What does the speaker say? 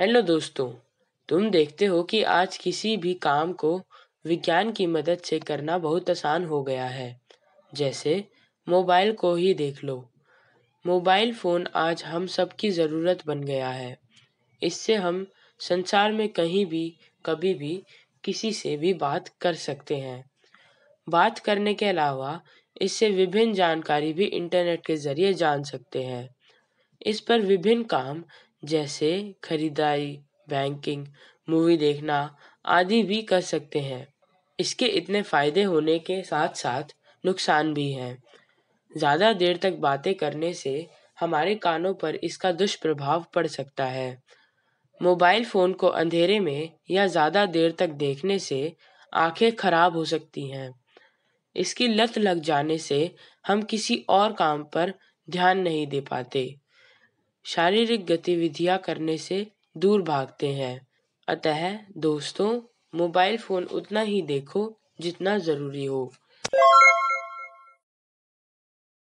hello दोस्तों तुम देखते हो कि आज किसी भी काम को विज्ञान की मदद से करना बहुत आसान हो गया है जैसे मोबाइल को ही देख लो मोबाइल फ़ोन आज हम सब की ज़रूरत बन गया है इससे हम संसार में कहीं भी कभी भी किसी से भी बात कर सकते हैं बात करने के अलावा इससे विभिन्न जानकारी भी इंटरनेट के ज़रिए जान सकते हैं इस पर विभिन्न काम जैसे खरीदारी बैंकिंग मूवी देखना आदि भी कर सकते हैं इसके इतने फायदे होने के साथ साथ नुकसान भी हैं ज़्यादा देर तक बातें करने से हमारे कानों पर इसका दुष्प्रभाव पड़ सकता है मोबाइल फ़ोन को अंधेरे में या ज़्यादा देर तक देखने से आंखें खराब हो सकती हैं इसकी लत लग जाने से हम किसी और काम पर ध्यान नहीं दे पाते शारीरिक गतिविधियां करने से दूर भागते हैं अतः दोस्तों मोबाइल फोन उतना ही देखो जितना जरूरी हो